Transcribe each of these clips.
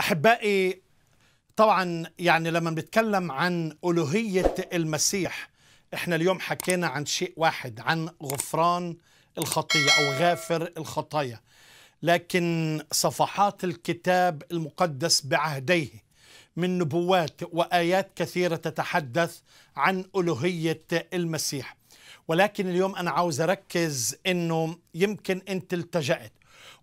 احبائي طبعا يعني لما بنتكلم عن الوهيه المسيح احنا اليوم حكينا عن شيء واحد عن غفران الخطيه او غافر الخطايا لكن صفحات الكتاب المقدس بعهديه من نبوات وايات كثيره تتحدث عن الوهيه المسيح ولكن اليوم انا عاوز اركز انه يمكن انت التجأت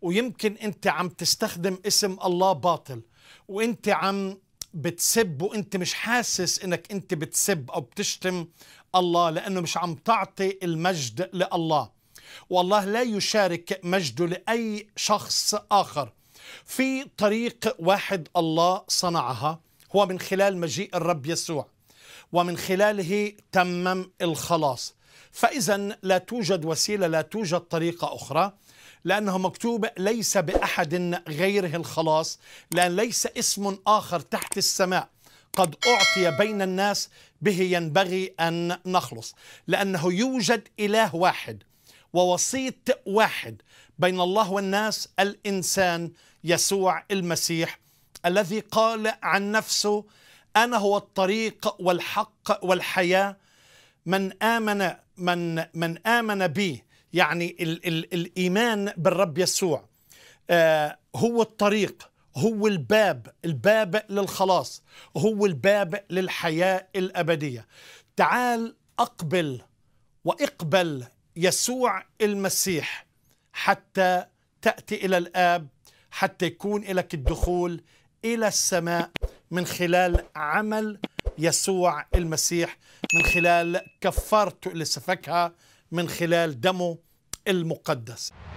ويمكن انت عم تستخدم اسم الله باطل وانت عم بتسب وانت مش حاسس انك انت بتسب او بتشتم الله لانه مش عم تعطي المجد لله والله لا يشارك مجده لاي شخص اخر في طريق واحد الله صنعها هو من خلال مجيء الرب يسوع ومن خلاله تمم الخلاص فإذا لا توجد وسيلة لا توجد طريقة أخرى لأنه مكتوب ليس بأحد غيره الخلاص لأن ليس اسم آخر تحت السماء قد أعطي بين الناس به ينبغي أن نخلص لأنه يوجد إله واحد ووسيط واحد بين الله والناس الإنسان يسوع المسيح الذي قال عن نفسه أنا هو الطريق والحق والحياة من آمن من من آمن بي يعني ال ال الإيمان بالرب يسوع آه هو الطريق هو الباب الباب للخلاص هو الباب للحياة الأبدية تعال أقبل وإقبل يسوع المسيح حتى تأتي إلى الآب حتى يكون لك الدخول الى السماء من خلال عمل يسوع المسيح من خلال كفارته اللي سفكها من خلال دمه المقدس